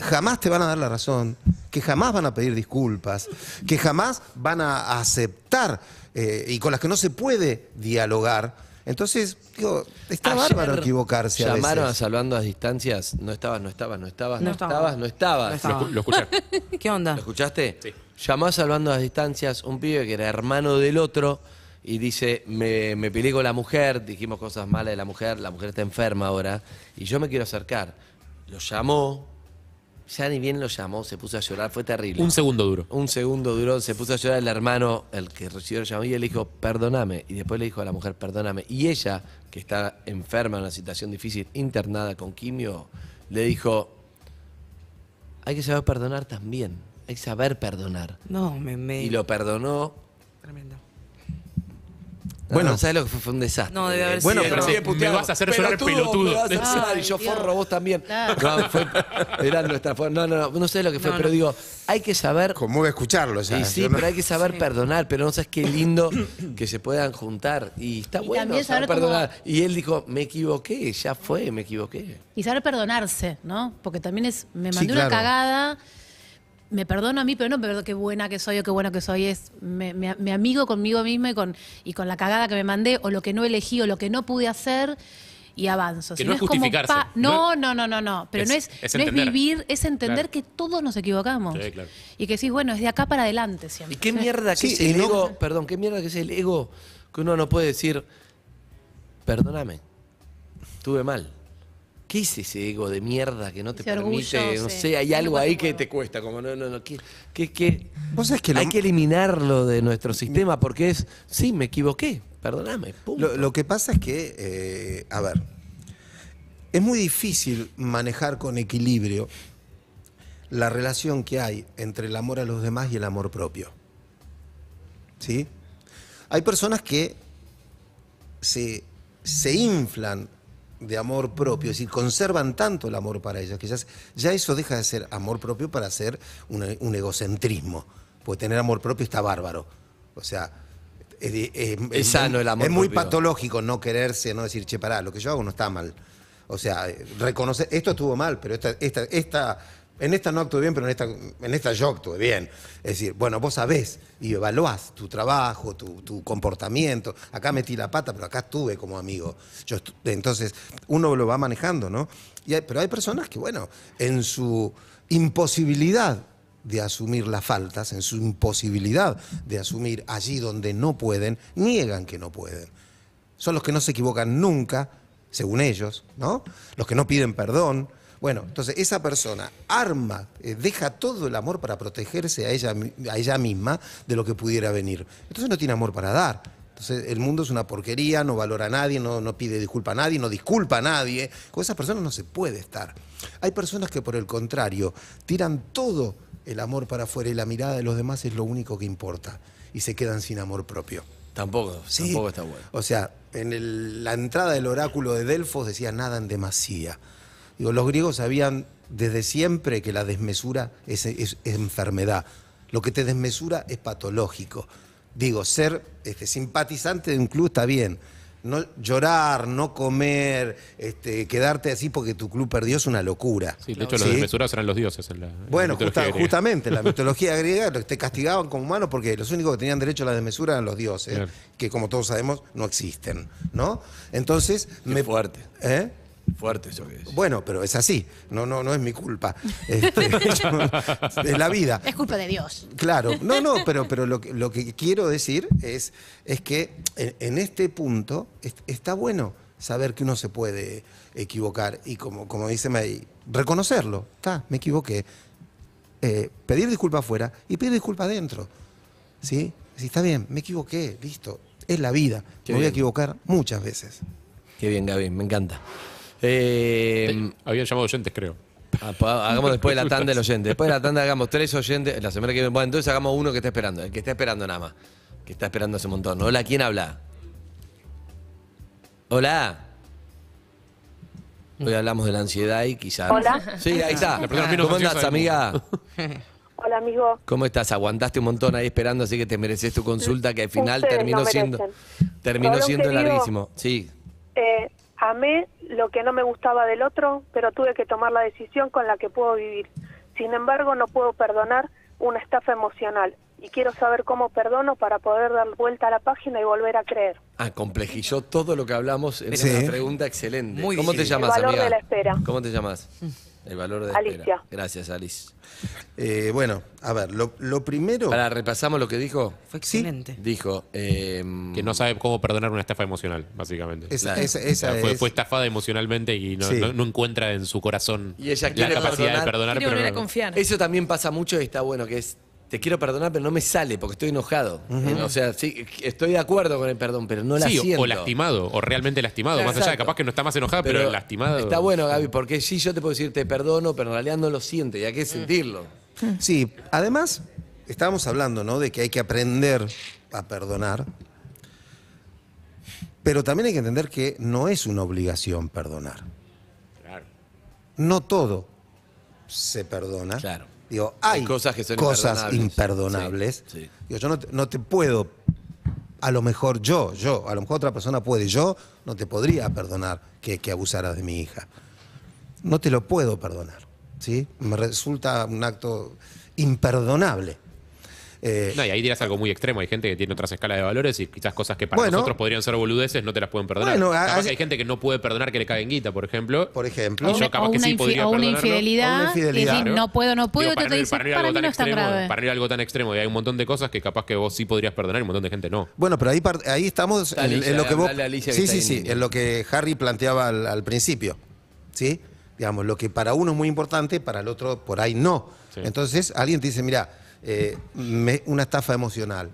jamás te van a dar la razón, que jamás van a pedir disculpas, que jamás van a aceptar eh, y con las que no se puede dialogar entonces, digo, está bárbaro equivocarse a Llamaron a Salvando a Distancias, no estabas, no estabas, no estabas, no, estabas, no estabas. Lo, ¿Qué onda? ¿Lo escuchaste? Sí. Llamó a Salvando las Distancias un pibe que era hermano del otro y dice, me, me peleé con la mujer, dijimos cosas malas de la mujer, la mujer está enferma ahora y yo me quiero acercar. Lo llamó, ya ni bien lo llamó, se puso a llorar, fue terrible. Un segundo duro. Un segundo duro se puso a llorar el hermano, el que recibió el llamado, y él le dijo, perdóname. Y después le dijo a la mujer, perdóname. Y ella, que está enferma, en una situación difícil, internada con quimio, le dijo, hay que saber perdonar también, hay que saber perdonar. No, me... Y lo perdonó. Tremendo. Bueno, no, ¿sabes lo que fue? Fue un desastre. No, debe haber bueno, sido. Pero sí, me vas a hacer llorar pelotudo. Me vas a y yo forro vos también. No, era nuestra No, no, no, no sé lo que fue, pero digo, hay que saber. Conmueve escucharlo, ya. sí, pero hay que saber perdonar, pero no sabes qué lindo que se puedan juntar. Y está bueno saber perdonar. Y él dijo, me equivoqué, ya fue, me equivoqué. Y saber perdonarse, ¿no? Porque también es, me mandé una cagada me perdono a mí, pero no me perdono qué buena que soy o qué bueno que soy. Es mi amigo conmigo misma y con, y con la cagada que me mandé o lo que no elegí o lo que no pude hacer y avanzo. Que no, es justificarse. Como no, no, no, no, no. Pero no, es, vivir, es entender que todos nos equivocamos. Sí, claro. Y que sí, bueno, es de acá para adelante siempre. ¿Y qué mierda que es el ego? perdón, qué mierda que es el ego que uno no puede decir, perdóname, estuve mal. ¿Qué ese ego de mierda que no te permite? no sé, hay algo ahí que te cuesta, como no, no, no. ¿Qué, qué, qué? qué que Hay que eliminarlo de nuestro sistema porque es, sí, me equivoqué, perdóname. Lo, que pasa es que, eh, a ver, es muy difícil manejar con equilibrio la relación que hay entre el amor a los demás y el amor propio. ¿Sí? Hay personas que se, se inflan de amor propio, es decir, conservan tanto el amor para ellas, que ya, eso deja de ser amor propio para ser un, egocentrismo, porque tener amor propio está bárbaro. O sea, es, sano el amor. Es muy patológico no quererse, no decir, che, pará, lo que yo hago no está mal. O sea, reconocer, esto estuvo mal, pero esta, esta en esta no actué bien, pero en esta, en esta yo actué bien. Es decir, bueno, vos sabés y evaluás tu trabajo, tu, comportamiento. Acá metí la pata, pero acá estuve como amigo. entonces, uno lo va manejando, ¿no? pero hay personas que, bueno, en su imposibilidad de asumir las faltas, en su imposibilidad de asumir allí donde no pueden, niegan que no pueden. Son los que no se equivocan nunca, según ellos, ¿no? Los que no piden perdón, bueno, entonces esa persona arma, eh, deja todo el amor para protegerse a ella, a ella misma de lo que pudiera venir. Entonces no tiene amor para dar. Entonces el mundo es una porquería, no valora a nadie, no, pide disculpa a nadie, no disculpa a nadie. Con esas personas no se puede estar. Hay personas que por el contrario tiran todo el amor para afuera y la mirada de los demás es lo único que importa y se quedan sin amor propio. Tampoco, tampoco está bueno. O sea, en la entrada del oráculo de Delfos decía nada en demasía los griegos sabían desde siempre que la desmesura es, enfermedad. Lo que te desmesura es patológico. Digo, ser este, simpatizante de un club está bien. No llorar, no comer, este, quedarte así porque tu club perdió es una locura. Sí, de hecho los desmesurados eran los dioses. En la, en bueno, la justamente, la mitología griega te castigaban como humanos porque los únicos que tenían derecho a la desmesura eran los dioses, que como todos sabemos no existen, ¿no? Entonces, me fuerte. ¿eh? Fuerte eso que Bueno, pero es así. No, no, no es mi culpa. es este, la vida. Es culpa de Dios. Claro. No, no, pero, pero lo, que, quiero decir es, es que en, este punto está bueno saber que uno se puede equivocar y como, como dice May, reconocerlo. Está, me equivoqué. Eh, pedir disculpa afuera y pedir disculpa adentro. ¿Sí? está bien, me equivoqué, listo. Es la vida. me voy a equivocar muchas veces. Qué bien, Gaby, me encanta. Eh, Habían llamado oyentes, creo. Ah, pues, hagamos después de la tanda el oyente. Después de la tanda hagamos tres oyentes. La semana que viene, bueno, entonces hagamos uno que está esperando. El que está esperando nada más. Que está esperando hace un montón. Hola, ¿quién habla? Hola. Hoy hablamos de la ansiedad y quizás. Hola. Sí, ahí está. ¿Cómo andás, amiga? Hola, amigo. ¿Cómo estás? Aguantaste un montón ahí esperando, así que te mereces tu consulta que al final terminó siendo terminó siendo larguísimo. Sí. Eh, Amé lo que no me gustaba del otro, pero tuve que tomar la decisión con la que puedo vivir. Sin embargo, no puedo perdonar una estafa emocional y quiero saber cómo perdono para poder dar vuelta a la página y volver a creer. Ah, complejizó todo lo que hablamos en sí. esa pregunta excelente. Muy ¿Cómo te llamas, de la espera. ¿Cómo te llamas? Mm. El valor de Gracias, Alice. Eh, bueno, a ver, lo, primero. Ahora repasamos lo que dijo. Fue excelente. Dijo. Em, que no sabe cómo perdonar una estafa emocional, básicamente. Esa, fue, estafada emocionalmente y no, encuentra en su corazón la capacidad perdonar, de perdonar. confiar. Eso también pasa mucho y está bueno, que es te quiero perdonar, pero no me sale porque estoy enojado. o sea, sí, estoy de acuerdo con el perdón, pero no la sí, O lastimado, o realmente lastimado. Más allá de capaz que no está más enojada, pero, lastimada. lastimado. Está bueno, Gaby, porque sí, yo te puedo decir te perdono, pero en realidad no lo siente y hay que mm. sentirlo. Sí, además, estábamos hablando, ¿no? De que hay que aprender a perdonar. Pero también hay que entender que no es una obligación perdonar. Claro. No todo se perdona. Claro hay, cosas, imperdonables. yo no te, puedo, a lo mejor yo, yo, a lo mejor otra persona puede, yo no te podría perdonar que, que abusaras de mi hija. No te lo puedo perdonar. ¿sí? Me resulta un acto imperdonable. Eh, no, y ahí dirás algo muy extremo. Hay gente que tiene otras escalas de valores y quizás cosas que para nosotros podrían ser boludeces no te las pueden perdonar. hay, gente que no puede perdonar que le en guita, por ejemplo. Por ejemplo. Y yo capaz que sí una infidelidad. Y no puedo, no puedo. te para, dice para, no, no, para tan algo tan extremo. Y hay un montón de cosas que capaz que vos sí podrías perdonar y un montón de gente no. Bueno, pero ahí, ahí estamos en, lo que vos... Sí, sí, sí. En lo que Harry planteaba al, principio. ¿Sí? Digamos, lo que para uno es muy importante, para el otro por ahí no. Entonces alguien te dice, mira eh, una estafa emocional.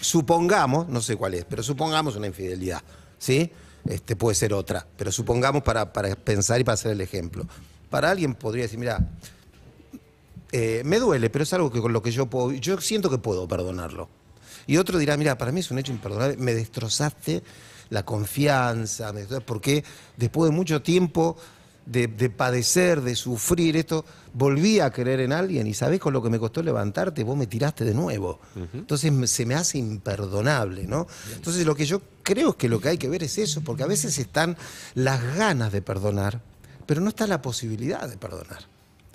Supongamos, no sé cuál es, pero supongamos una infidelidad, ¿sí? Este, puede ser otra, pero supongamos para, pensar y para hacer el ejemplo. Para alguien podría decir, mira, eh, me duele, pero es algo que con lo que yo puedo, yo siento que puedo perdonarlo. Y otro dirá, mira, para mí es un hecho imperdonable, me destrozaste la confianza, porque después de mucho tiempo de, padecer, de sufrir esto, volví a creer en alguien y sabés con lo que me costó levantarte, vos me tiraste de nuevo. Entonces se me hace imperdonable, ¿no? Entonces lo que yo creo es que lo que hay que ver es eso, porque a veces están las ganas de perdonar, pero no está la posibilidad de perdonar.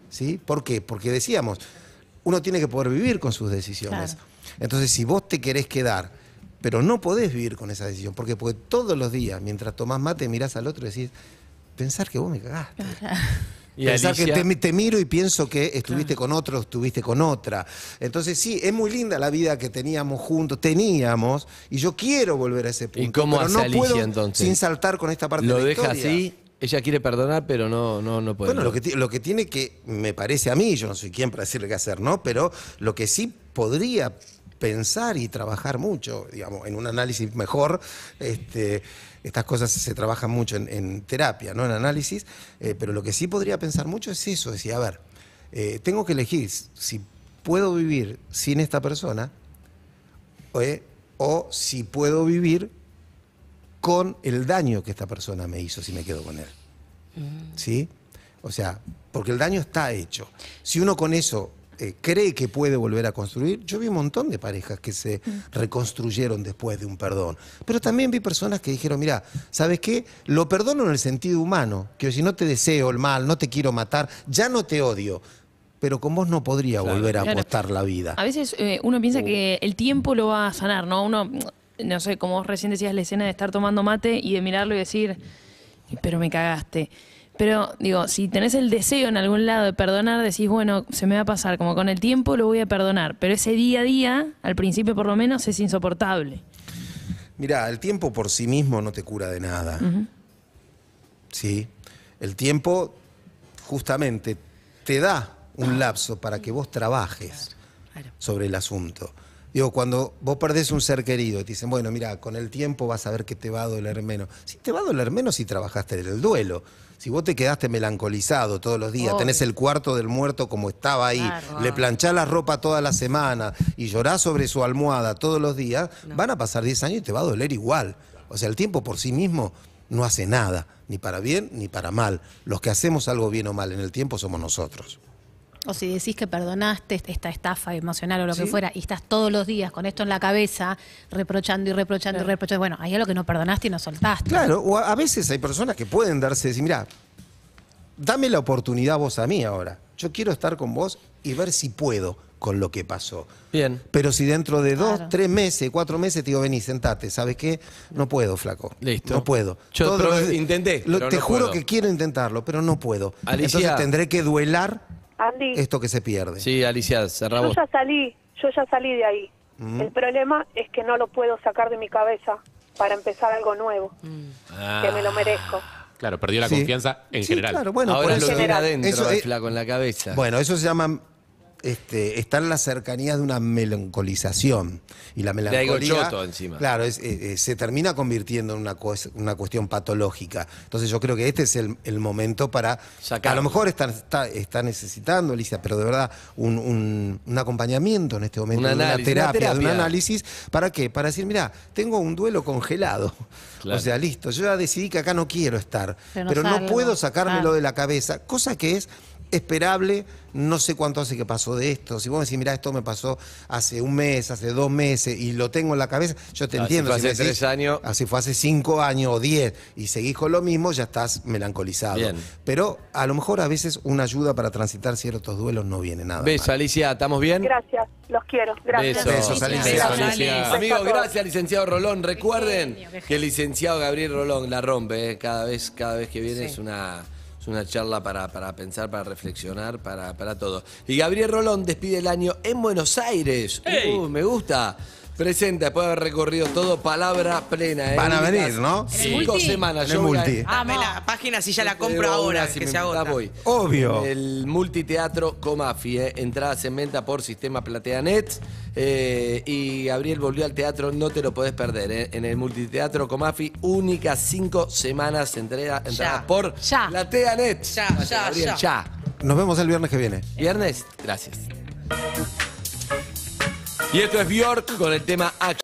¿Sí? ¿Por qué? Porque decíamos, uno tiene que poder vivir con sus decisiones. Entonces, si vos te querés quedar, pero no podés vivir con esa decisión, porque, porque todos los días, mientras tomás mate, mirás al otro y decís, pensar que vos me cagaste. Y pensar que te, miro y pienso que estuviste con otro, estuviste con otra. Entonces, sí, es muy linda la vida que teníamos juntos, teníamos, y yo quiero volver a ese punto. ¿Y cómo pero Alicia, entonces? Sin saltar con esta parte de la deja así, ella quiere perdonar, pero no, no, no puede. Bueno, lo que, lo que tiene que, me parece a mí, yo no soy quien para decirle qué hacer, ¿no? Pero lo que sí podría pensar y trabajar mucho, digamos, en un análisis mejor. Este, estas cosas se trabajan mucho en, terapia, no en análisis, eh, pero lo que sí podría pensar mucho es eso, decir, a ver, eh, tengo que elegir si puedo vivir sin esta persona eh, o si puedo vivir con el daño que esta persona me hizo si me quedo con él. Mm. ¿Sí? O sea, porque el daño está hecho. Si uno con eso eh, cree que puede volver a construir. Yo vi un montón de parejas que se mm. reconstruyeron después de un perdón. Pero también vi personas que dijeron, mira, ¿sabes qué? Lo perdono en el sentido humano, que si no te deseo el mal, no te quiero matar, ya no te odio pero con vos no podría volver a apostar la vida. A veces eh, uno piensa uh. que el tiempo lo va a sanar, ¿no? Uno, no sé, como vos recién decías, la escena de estar tomando mate y de mirarlo y decir, pero me cagaste. Pero digo, si tenés el deseo en algún lado de perdonar, decís, bueno, se me va a pasar, como con el tiempo lo voy a perdonar. Pero ese día a día, al principio por lo menos, es insoportable. Mirá, el tiempo por sí mismo no te cura de nada. Sí. El tiempo justamente te da un lapso para que vos trabajes sobre el asunto. Digo, cuando vos perdés un ser querido y te dicen, bueno, mira, con el tiempo vas a ver que te va a doler menos. Si te va a doler menos si trabajaste en el duelo. Si vos te quedaste melancolizado todos los días, tenés el cuarto del muerto como estaba ahí, le planchás la ropa toda la semana y llorás sobre su almohada todos los días, van a pasar 10 años y te va a doler igual. O sea, el tiempo por sí mismo no hace nada, ni para bien ni para mal. Los que hacemos algo bien o mal en el tiempo somos nosotros. O si decís que perdonaste esta estafa emocional o lo que fuera y estás todos los días con esto en la cabeza, reprochando y reprochando y reprochando. Bueno, hay lo que no perdonaste y no soltaste. Claro, o a, veces hay personas que pueden darse, decir, mira, dame la oportunidad vos a mí ahora. Yo quiero estar con vos y ver si puedo con lo que pasó. Bien. Pero si dentro de dos, tres meses, cuatro meses te digo, vení, sentate, ¿sabes qué? No puedo, flaco. Listo. No puedo. Yo intenté. te juro que quiero intentarlo, pero no puedo. Alicia, Entonces tendré que duelar esto que se pierde. Sí, Alicia, cerramos. Yo ya salí, yo ya salí de ahí. Mm. El problema es que no lo puedo sacar de mi cabeza para empezar algo nuevo, mm. que me lo merezco. Ah. Claro, perdió la confianza en general. Claro, bueno, Ahora lo adentro, eh, flaco, en la cabeza. Bueno, eso se llama este, está en las cercanías de una melancolización. Y la melancolía. Claro, eh, eh, se termina convirtiendo en una, cuestión patológica. Entonces, yo creo que este es el, momento para. A lo mejor está, está, necesitando, Alicia, pero de verdad, un, acompañamiento en este momento, una, terapia, de un análisis. ¿Para qué? Para decir, mira, tengo un duelo congelado. O sea, listo, yo ya decidí que acá no quiero estar, pero no, puedo sacármelo ah. de la cabeza, cosa que es esperable. No sé cuánto hace que pasó de esto. Si vos me decís, mirá, esto me pasó hace un mes, hace dos meses y lo tengo en la cabeza, yo te ah, entiendo. hace tres años. Así ah, fue hace cinco años o diez y seguís con lo mismo, ya estás melancolizado. Pero a lo mejor a veces una ayuda para transitar ciertos duelos no viene nada. Beso, Alicia, ¿estamos bien? Gracias, los quiero. Gracias. Alicia. Amigos, gracias, licenciado Rolón. Recuerden que el licenciado Gabriel Rolón la rompe. ¿eh? Cada, vez, cada vez que viene es una es una charla para, pensar, para reflexionar, para, todo. Y Gabriel Rolón despide el año en Buenos Aires. Uh, me gusta presenta después de haber recorrido todo palabra plena. ¿eh? Van a venir, ¿no? Cinco semanas. Ah, la página si ya la compro ahora, que se agota. Voy. Obvio. El multiteatro Comafi, ¿eh? entradas en venta por Sistema Plateanet. Eh, y Gabriel volvió al teatro, no te lo podés perder. ¿eh? En el multiteatro Comafi, únicas cinco semanas entradas por Plateanet. Ya, ya, ya. Nos vemos el viernes que viene. Viernes, gracias. Y esto es Bjork con el tema H.